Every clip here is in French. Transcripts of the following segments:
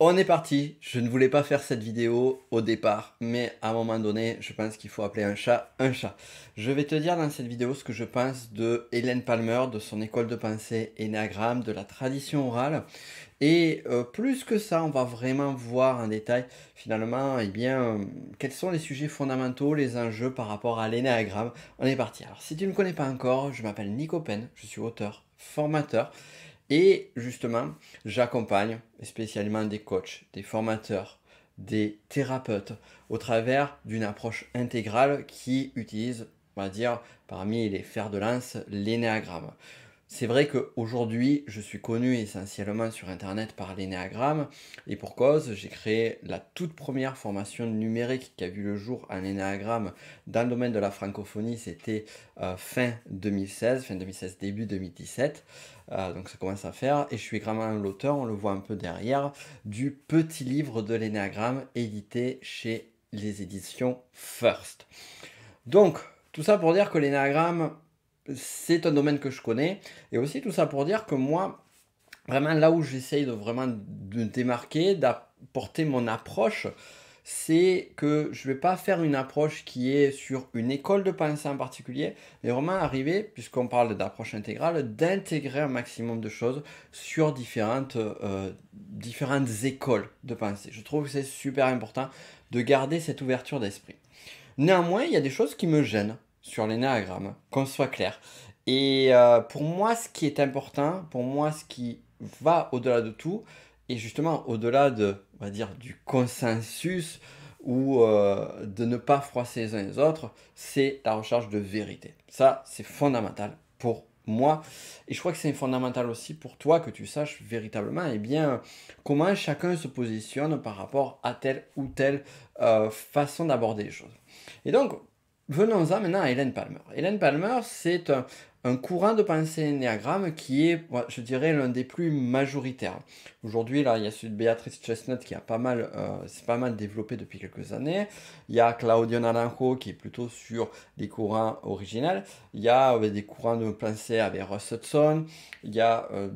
On est parti. Je ne voulais pas faire cette vidéo au départ, mais à un moment donné, je pense qu'il faut appeler un chat un chat. Je vais te dire dans cette vidéo ce que je pense de Hélène Palmer, de son école de pensée Enéagramme, de la tradition orale. Et euh, plus que ça, on va vraiment voir en détail finalement eh bien, quels sont les sujets fondamentaux, les enjeux par rapport à l'énéagramme On est parti. Alors si tu ne me connais pas encore, je m'appelle Nico Pen, je suis auteur, formateur et justement, j'accompagne spécialement des coachs, des formateurs, des thérapeutes au travers d'une approche intégrale qui utilise, on va dire, parmi les fers de lance, l'énéagramme. C'est vrai qu'aujourd'hui, je suis connu essentiellement sur Internet par l'énéagramme, et pour cause, j'ai créé la toute première formation numérique qui a vu le jour en énéagramme dans le domaine de la francophonie, c'était euh, fin 2016, fin 2016, début 2017, euh, donc ça commence à faire, et je suis également l'auteur, on le voit un peu derrière, du petit livre de l'énéagramme édité chez les éditions First. Donc, tout ça pour dire que l'énéagramme, c'est un domaine que je connais. Et aussi tout ça pour dire que moi, vraiment là où j'essaye de vraiment de démarquer, d'apporter mon approche, c'est que je ne vais pas faire une approche qui est sur une école de pensée en particulier, mais vraiment arriver, puisqu'on parle d'approche intégrale, d'intégrer un maximum de choses sur différentes, euh, différentes écoles de pensée. Je trouve que c'est super important de garder cette ouverture d'esprit. Néanmoins, il y a des choses qui me gênent sur l'énagramme, qu'on soit clair. Et euh, pour moi, ce qui est important, pour moi, ce qui va au-delà de tout, et justement au-delà de, on va dire, du consensus ou euh, de ne pas froisser les uns les autres, c'est la recherche de vérité. Ça, c'est fondamental pour moi. Et je crois que c'est fondamental aussi pour toi que tu saches véritablement eh bien, comment chacun se positionne par rapport à telle ou telle euh, façon d'aborder les choses. Et donc, Venons-en maintenant à Hélène Palmer. Hélène Palmer, c'est un, courant de pensée ennéagramme qui est, je dirais, l'un des plus majoritaires. Aujourd'hui, là, il y a celui de Béatrice Chestnut qui a pas mal, c'est euh, pas mal développé depuis quelques années. Il y a Claudio Naranjo qui est plutôt sur des courants originels. Il y a euh, des courants de pensée avec Russ Hudson. Il y a euh,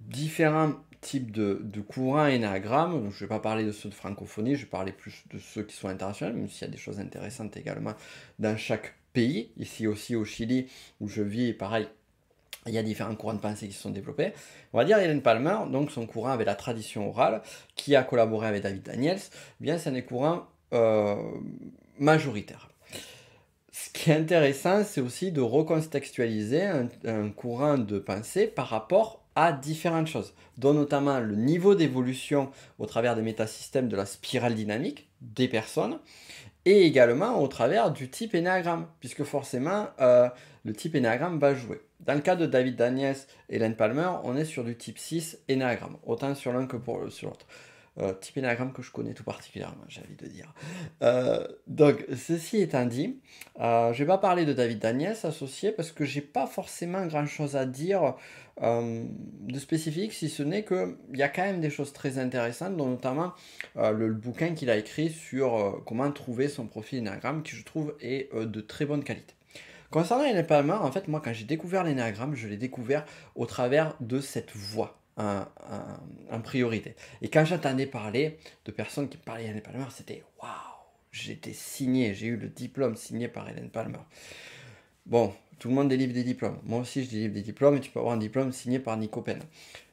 différents type de, courant courants Donc, je ne vais pas parler de ceux de francophonie, je vais parler plus de ceux qui sont internationaux, même s'il y a des choses intéressantes également dans chaque pays. Ici aussi au Chili, où je vis, pareil, il y a différents courants de pensée qui se sont développés. On va dire Hélène Palmer, donc son courant avec la tradition orale, qui a collaboré avec David Daniels, eh bien c'est un des courants euh, majoritaires. Ce qui est intéressant, c'est aussi de recontextualiser un, un courant de pensée par rapport différentes choses, dont notamment le niveau d'évolution au travers des méta-systèmes de la spirale dynamique des personnes, et également au travers du type énéagramme, puisque forcément euh, le type énéagramme va jouer. Dans le cas de David Daniels et Hélène Palmer, on est sur du type 6 énéagramme, autant sur l'un que pour, sur l'autre type euh, énagramme que je connais tout particulièrement, j'ai envie de dire. Euh, donc, ceci étant dit, euh, je ne vais pas parler de David Dagnès associé parce que je n'ai pas forcément grand chose à dire de spécifique, si ce n'est qu'il y a quand même des choses très intéressantes, dont notamment le, bouquin qu'il a écrit sur comment trouver son profil Enneagramme, qui je trouve est de très bonne qualité. Concernant l'énagramme, en fait, moi, quand j'ai découvert l'énagramme, je l'ai découvert au travers de cette voix en, priorité. Et quand j'entendais parler de personnes qui parlaient Hélène Palmer, c'était waouh, j'étais signé, j'ai eu le diplôme signé par Hélène Palmer. Bon, tout le monde délivre des diplômes. Moi aussi, je délivre des diplômes et tu peux avoir un diplôme signé par Nico Pen.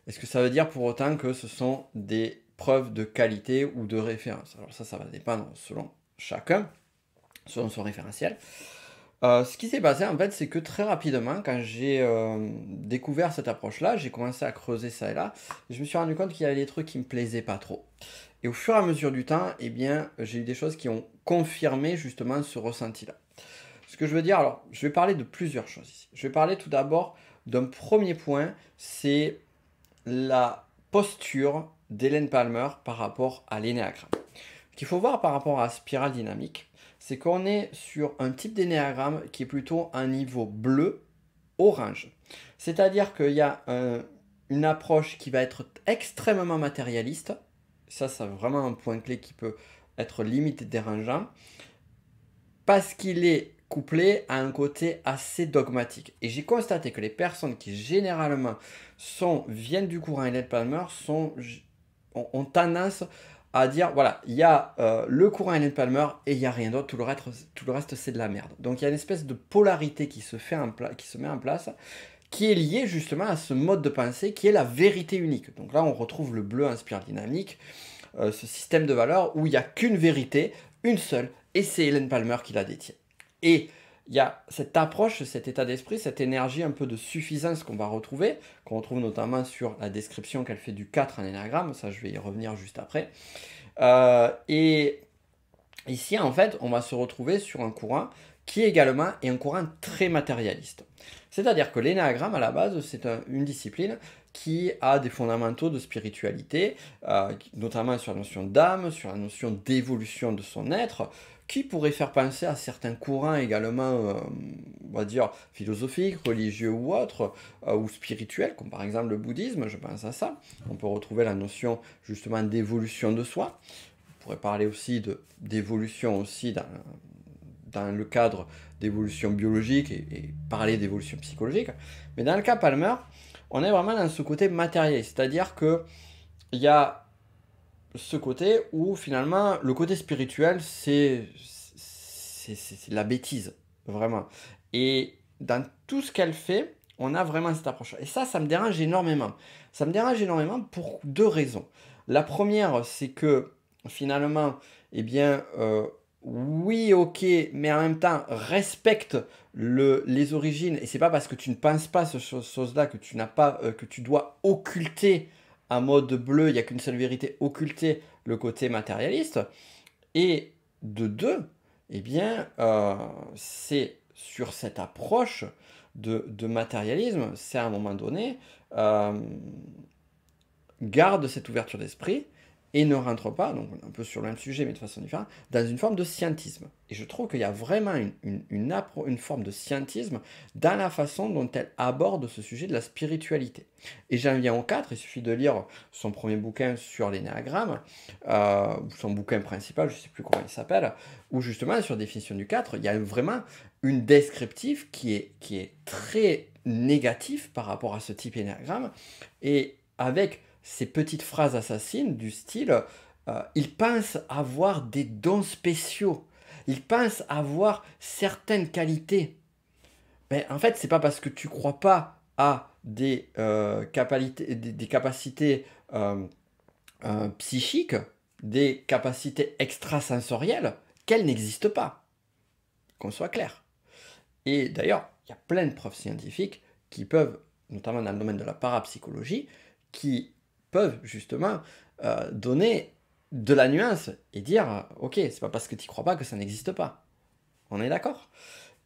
Est-ce que ça veut dire pour autant que ce sont des preuves de qualité ou de référence Alors ça, ça va dépendre selon chacun, selon son référentiel. Euh, ce qui s'est passé en fait, c'est que très rapidement, quand j'ai euh, découvert cette approche-là, j'ai commencé à creuser ça et là. je me suis rendu compte qu'il y avait des trucs qui me plaisaient pas trop. Et au fur et à mesure du temps, eh bien, j'ai eu des choses qui ont confirmé justement ce ressenti-là. Ce que je veux dire, alors, je vais parler de plusieurs choses ici. Je vais parler tout d'abord d'un premier point, c'est la posture d'Hélène Palmer par rapport à l'énéagramme. qu'il faut voir par rapport à spirale dynamique, c'est qu'on est sur un type d'énéagramme qui est plutôt un niveau bleu-orange. C'est-à-dire qu'il y a une approche qui va être extrêmement matérialiste. Ça, c'est vraiment un point clé qui peut être limite dérangeant. Parce qu'il est couplé à un côté assez dogmatique. Et j'ai constaté que les personnes qui généralement sont, viennent du courant Helen Palmer sont, ont, ont tendance à dire voilà, il y a euh, le courant Hélène Palmer et il n'y a rien d'autre, tout le reste, reste c'est de la merde. Donc il y a une espèce de polarité qui se, fait qui se met en place qui est liée justement à ce mode de pensée qui est la vérité unique. Donc là on retrouve le bleu inspire dynamique, euh, ce système de valeurs où il n'y a qu'une vérité, une seule, et c'est Hélène Palmer qui la détient. Et il y a cette approche, cet état d'esprit, cette énergie un peu de suffisance qu'on va retrouver, qu'on retrouve notamment sur la description qu'elle fait du 4 en énagramme, ça je vais y revenir juste après. Euh, et ici, en fait, on va se retrouver sur un courant qui également est un courant très matérialiste. C'est-à-dire que l'énagramme, à la base, c'est une discipline qui a des fondamentaux de spiritualité, euh, notamment sur la notion d'âme, sur la notion d'évolution de son être, qui pourrait faire penser à certains courants également, euh, on va dire, philosophiques, religieux ou autres, euh, ou spirituels, comme par exemple le bouddhisme, je pense à ça. On peut retrouver la notion justement d'évolution de soi. On pourrait parler aussi d'évolution aussi dans, dans, le cadre d'évolution biologique et, parler d'évolution psychologique. Mais dans le cas Palmer, on est vraiment dans ce côté matériel, c'est-à-dire que il y a ce côté où finalement le côté spirituel c'est la bêtise vraiment et dans tout ce qu'elle fait on a vraiment cette approche et ça ça me dérange énormément ça me dérange énormément pour deux raisons la première c'est que finalement eh bien euh, oui, ok, mais en même temps, respecte le, les origines. Et c'est pas parce que tu ne penses pas ce, ce chose-là que tu n'as pas, euh, que tu dois occulter mode bleu, il n'y a qu'une seule vérité, occultée, le côté matérialiste. Et de deux, et eh bien, euh, c'est sur cette approche de, matérialisme, c'est à un moment donné, euh, garde cette ouverture d'esprit et ne rentre pas, donc on est un peu sur le même sujet mais de façon différente, dans une forme de scientisme. Et je trouve qu'il y a vraiment une, une, une, forme de scientisme dans la façon dont elle aborde ce sujet de la spiritualité. Et j'en viens au 4, il suffit de lire son premier bouquin sur l'énéagramme, euh, son bouquin principal, je ne sais plus comment il s'appelle, où justement sur définition du 4, il y a vraiment une descriptive qui est, qui est très négative par rapport à ce type d'énagramme et avec ces petites phrases assassines du style euh, Il pense pensent avoir des dons spéciaux, Il pense avoir certaines qualités. Mais en fait, c'est pas parce que tu crois pas à des, euh, des, capacités euh, euh, psychiques, des capacités extrasensorielles, qu'elles n'existent pas. Qu'on soit clair. Et d'ailleurs, il y a plein de preuves scientifiques qui peuvent, notamment dans le domaine de la parapsychologie, qui justement euh, donner de la nuance et dire ok c'est pas parce que tu crois pas que ça n'existe pas on est d'accord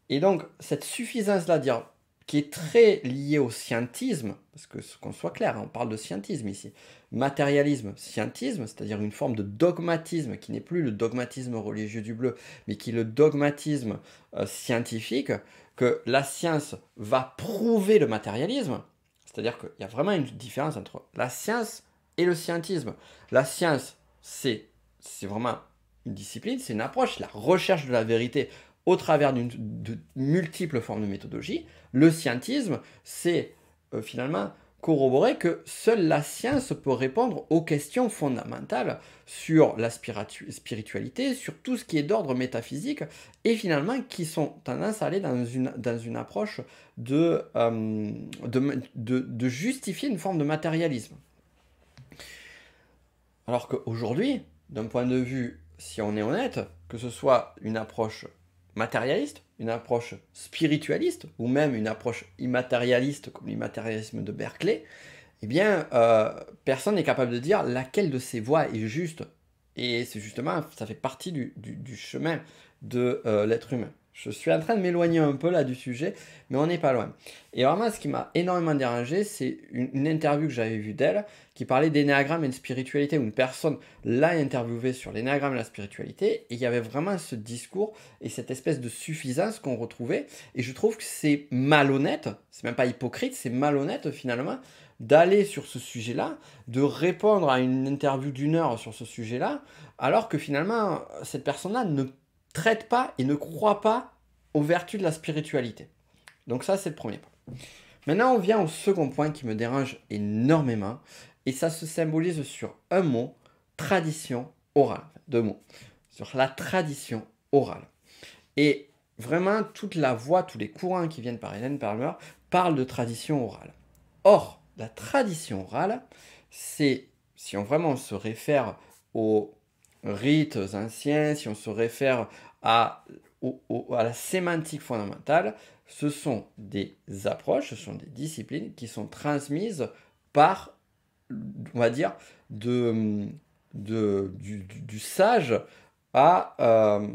et donc cette suffisance là dire qui est très liée au scientisme parce que qu'on soit clair hein, on parle de scientisme ici matérialisme scientisme c'est-à-dire une forme de dogmatisme qui n'est plus le dogmatisme religieux du bleu mais qui est le dogmatisme euh, scientifique que la science va prouver le matérialisme c'est-à-dire qu'il y a vraiment une différence entre la science et le scientisme. La science, c'est vraiment une discipline, c'est une approche, la recherche de la vérité au travers de multiples formes de méthodologie. Le scientisme, c'est euh, finalement corroborer que seule la science peut répondre aux questions fondamentales sur la spiritualité, sur tout ce qui est d'ordre métaphysique, et finalement qui sont tendance à aller dans une, dans une approche euh, de, de justifier une forme de matérialisme. Alors qu'aujourd'hui, d'un point de vue, si on est honnête, que ce soit une approche matérialiste, une approche spiritualiste, ou même une approche immatérialiste comme l'immatérialisme de Berkeley, eh bien, euh, personne n'est capable de dire laquelle de ces voies est juste. Et c'est justement, ça fait partie du, chemin de euh, l'être humain. Je suis en train de m'éloigner un peu là du sujet, mais on n'est pas loin. Et vraiment, ce qui m'a énormément dérangé, c'est une, interview que j'avais vue d'elle qui parlait d'énéagramme et de spiritualité, où une personne l'a interviewée sur l'énéagramme et la spiritualité, et il y avait vraiment ce discours et cette espèce de suffisance qu'on retrouvait. Et je trouve que c'est malhonnête, c'est même pas hypocrite, c'est malhonnête finalement d'aller sur ce sujet-là, de répondre à une interview d'une heure sur ce sujet-là, alors que finalement, cette personne-là ne traite pas et ne croit pas aux vertus de la spiritualité. Donc ça, c'est le premier point. Maintenant, on vient au second point qui me dérange énormément, et ça se symbolise sur un mot, tradition orale, deux mots, sur la tradition orale. Et vraiment, toute la voix, tous les courants qui viennent par Hélène Palmer parlent de tradition orale. Or, la tradition orale, c'est, si on vraiment se réfère au rites anciens, si on se réfère à, la sémantique fondamentale, ce sont des approches, ce sont des disciplines qui sont transmises par, on va dire, de, du, sage à... Euh,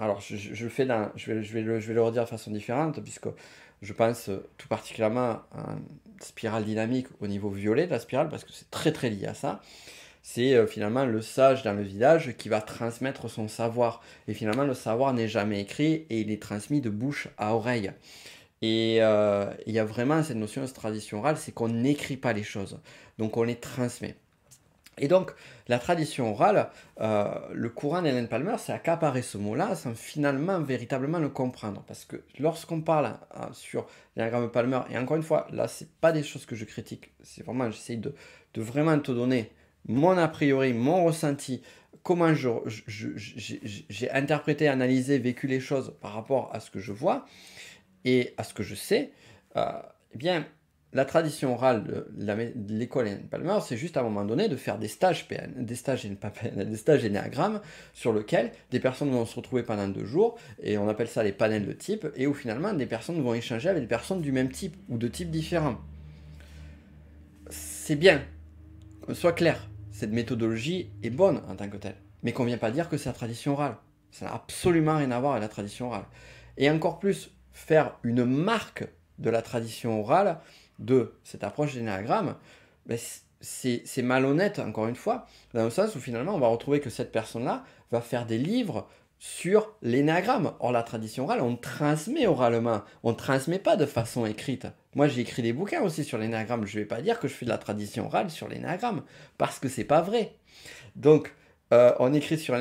alors, je, fais je, vais, le, je vais le redire de façon différente, puisque je pense tout particulièrement à une spirale dynamique au niveau violet de la spirale, parce que c'est très très lié à ça c'est euh, finalement le sage dans le village qui va transmettre son savoir. Et finalement, le savoir n'est jamais écrit et il est transmis de bouche à oreille. Et euh, il y a vraiment cette notion de tradition orale, c'est qu'on n'écrit pas les choses, donc on les transmet. Et donc, la tradition orale, euh, le courant d'Hélène Palmer, c'est accaparer ce mot-là sans finalement véritablement le comprendre. Parce que lorsqu'on parle sur l'anagramme Palmer, et encore une fois, là, ce c'est pas des choses que je critique, c'est vraiment, j'essaye de, vraiment te donner mon a priori, mon ressenti, comment j'ai interprété, analysé, vécu les choses par rapport à ce que je vois et à ce que je sais, euh, eh bien, la tradition orale de l'école N. Palmer, c'est juste à un moment donné de faire des stages PN, des stages, généagrammes des stages sur lesquels des personnes vont se retrouver pendant deux jours, et on appelle ça les panels de type, et où finalement des personnes vont échanger avec des personnes du même type ou de type différent. C'est bien, soit clair, cette méthodologie est bonne en tant que telle, mais qu'on ne vient pas dire que c'est la tradition orale. Ça n'a absolument rien à voir avec la tradition orale. Et encore plus, faire une marque de la tradition orale, de cette approche d'énéagramme, ben, c'est malhonnête, encore une fois, dans le sens où finalement on va retrouver que cette personne-là va faire des livres sur l'énagramme. Or, la tradition orale, on transmet oralement, on ne transmet pas de façon écrite. Moi, j'ai écrit des bouquins aussi sur l'énagramme. Je ne vais pas dire que je fais de la tradition orale sur l'énagramme, parce que c'est pas vrai. Donc, euh, on, écrit sur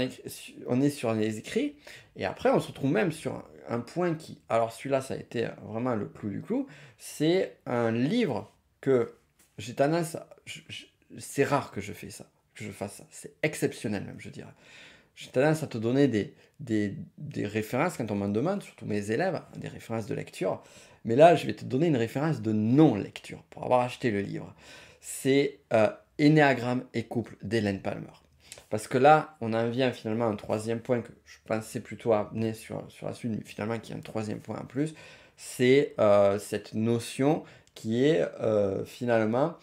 on est sur les écrits, et après, on se retrouve même sur un, point qui... Alors, celui-là, ça a été vraiment le clou du clou. C'est un livre que j'ai tendance... C'est rare que je fais ça, que je fasse ça. C'est exceptionnel même, je dirais j'ai tendance à te donner des, des, des références quand on m'en demande, surtout mes élèves, hein, des références de lecture. Mais là, je vais te donner une référence de non-lecture pour avoir acheté le livre. C'est euh, Ennéagramme et couple d'Hélène Palmer. Parce que là, on en vient finalement à un troisième point que je pensais plutôt amener sur, sur la suite, mais finalement qui est un troisième point en plus. C'est euh, cette notion qui est euh, finalement,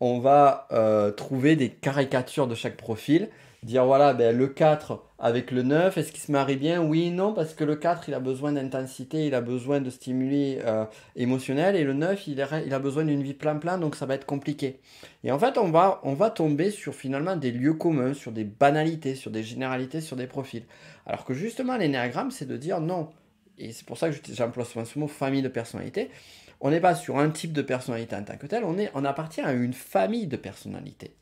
on va euh, trouver des caricatures de chaque profil dire voilà, ben, le 4 avec le 9, est-ce qu'il se marie bien Oui, non, parce que le 4, il a besoin d'intensité, il a besoin de stimuli émotionnel euh, émotionnels, et le 9, il a, il a besoin d'une vie plein-plein, donc ça va être compliqué. Et en fait, on va, on va tomber sur finalement des lieux communs, sur des banalités, sur des généralités, sur des profils. Alors que justement, l'énéagramme, c'est de dire non. Et c'est pour ça que j'emploie souvent ce mot famille de personnalité. On n'est pas sur un type de personnalité en tant que tel, on, est, on appartient à une famille de personnalités.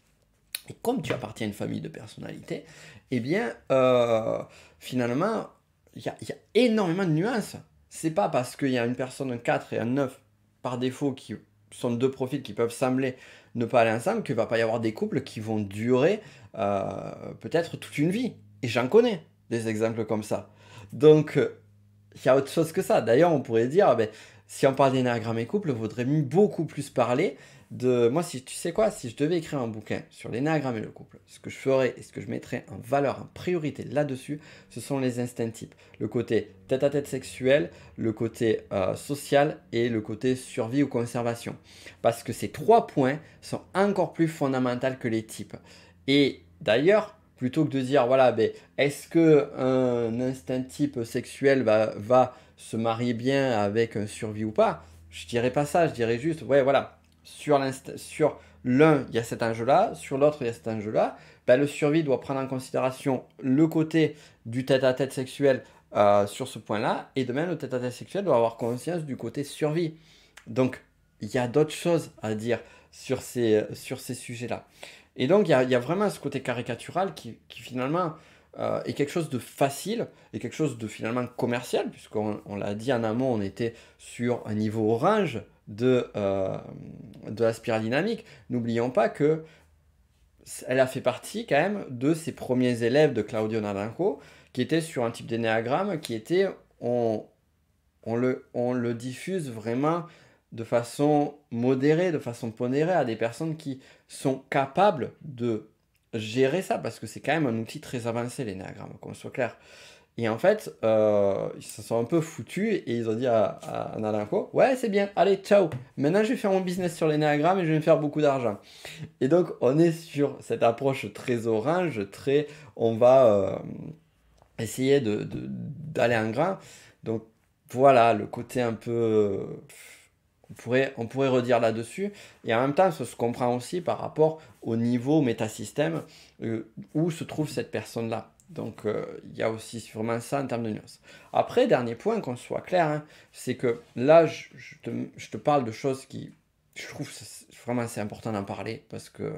Et comme tu appartiens à une famille de personnalités, eh bien, euh, finalement, il y, a énormément de nuances. C'est pas parce qu'il y a une personne, un 4 et un 9 par défaut qui sont deux profils qui peuvent sembler ne pas aller ensemble qu'il va pas y avoir des couples qui vont durer euh, peut-être toute une vie. Et j'en connais des exemples comme ça. Donc, il y a autre chose que ça. D'ailleurs, on pourrait dire, ah ben, si on parle d'énagramme et couple, il vaudrait beaucoup plus parler moi si tu sais quoi si je devais écrire un bouquin sur l'énagramme et le couple ce que je ferais et ce que je mettrais en valeur en priorité là-dessus ce sont les instincts types le côté tête à tête sexuel le côté euh, social et le côté survie ou conservation parce que ces trois points sont encore plus fondamentaux que les types et d'ailleurs plutôt que de dire voilà ben, est-ce que un instinct type sexuel va, va se marier bien avec un survie ou pas je dirais pas ça je dirais juste ouais voilà sur, l'un, il y a cet enjeu-là, sur l'autre, il y a cet enjeu-là, ben, le survie doit prendre en considération le côté du tête-à-tête sexuel euh, sur ce point-là, et de même, le tête-à-tête sexuel doit avoir conscience du côté survie. Donc, il y a d'autres choses à dire sur ces, sujets-là. Et donc, il y, a, il y, vraiment ce côté caricatural qui, finalement euh, est quelque chose de facile et quelque chose de finalement commercial, puisqu'on l'a dit en amont, on était sur un niveau orange de, euh, de la spirale dynamique. N'oublions pas que elle a fait partie quand même de ses premiers élèves de Claudio Naranjo, qui était sur un type d'énéagramme qui était, on, le, on le diffuse vraiment de façon modérée, de façon pondérée à des personnes qui sont capables de gérer ça, parce que c'est quand même un outil très avancé, l'énéagramme, qu'on soit clair. Et en fait, euh, ils se sont un peu foutus et ils ont dit à, à, Ouais, c'est bien, allez, ciao. Maintenant, je vais faire mon business sur l'énagramme et je vais me faire beaucoup d'argent. Et donc, on est sur cette approche très orange, très. On va euh, essayer d'aller de, en grain. Donc, voilà le côté un peu. On pourrait, on pourrait redire là-dessus. Et en même temps, ça se comprend aussi par rapport au niveau métasystème euh, où se trouve cette personne-là. Donc euh, il y a aussi vraiment ça en termes de nuances. Après, dernier point, qu'on soit clair, hein, c'est que là, je, te, parle de choses qui, je trouve vraiment c'est important d'en parler parce que,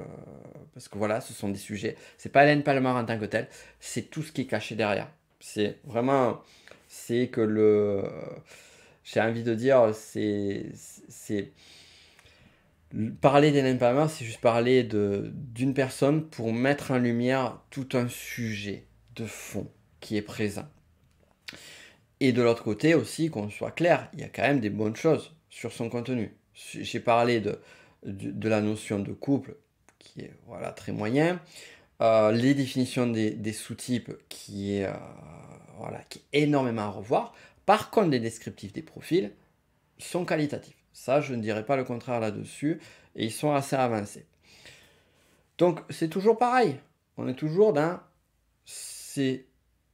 parce que voilà, ce sont des sujets. C'est pas Hélène Palmer en tant que telle, c'est tout ce qui est caché derrière. C'est vraiment, c'est que le, j'ai envie de dire, c'est, c'est parler d'Hélène Palmer, c'est juste parler d'une personne pour mettre en lumière tout un sujet de fond qui est présent. Et de l'autre côté aussi, qu'on soit clair, il y a quand même des bonnes choses sur son contenu. J'ai parlé de, de, la notion de couple qui est voilà, très moyen, euh, les définitions des, sous-types qui, est, euh, voilà, qui est énormément à revoir. Par contre, les descriptifs des profils sont qualitatifs. Ça, je ne dirais pas le contraire là-dessus, et ils sont assez avancés. Donc, c'est toujours pareil. On est toujours dans ces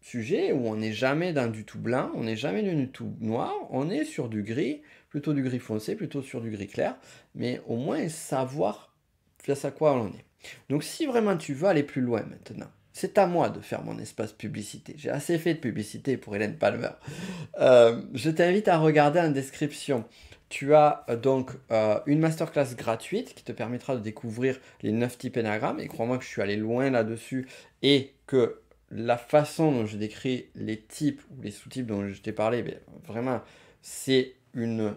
sujets où on n'est jamais dans du tout blanc, on n'est jamais dans du tout noir, on est sur du gris, plutôt du gris foncé, plutôt sur du gris clair, mais au moins savoir face à quoi on est. Donc si vraiment tu veux aller plus loin maintenant, c'est à moi de faire mon espace publicité. J'ai assez fait de publicité pour Hélène Palmer. Euh, je t'invite à regarder en description. Tu as euh, donc euh, une masterclass gratuite qui te permettra de découvrir les 9 types pénagrammes, Et crois-moi que je suis allé loin là-dessus et que la façon dont je décris les types ou les sous-types dont je t'ai parlé, ben, vraiment, c'est une,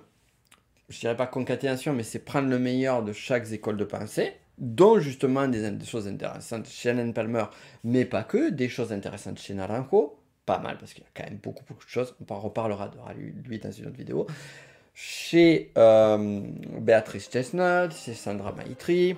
je dirais pas concaténation, mais c'est prendre le meilleur de chaque école de pensée, dont justement des, choses intéressantes chez Alan Palmer, mais pas que, des choses intéressantes chez Naranjo, pas mal, parce qu'il y a quand même beaucoup, beaucoup de choses, on en reparlera de lui, dans une autre vidéo, chez euh, Béatrice Chestnut, chez Sandra Maitri,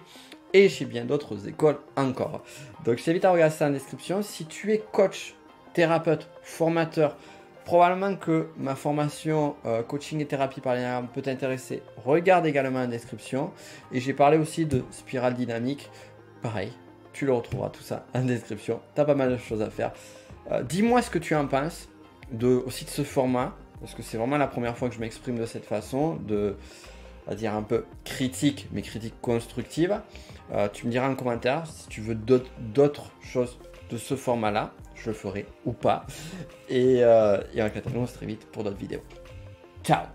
et chez bien d'autres écoles encore. Donc je t'invite à regarder ça en description. Si tu es coach, thérapeute, formateur, probablement que ma formation euh, coaching et thérapie par les armes peut t'intéresser. Regarde également en description. Et j'ai parlé aussi de spirale dynamique. Pareil, tu le retrouveras tout ça en description. T'as pas mal de choses à faire. Euh, dis-moi ce que tu en penses de, aussi de ce format, parce que c'est vraiment la première fois que je m'exprime de cette façon, de à dire, un peu critique, mais critique constructive. Euh, tu me diras en commentaire si tu veux d'autres choses de ce format-là. Je le ferai ou pas. Et, euh, et on se très vite pour d'autres vidéos. Ciao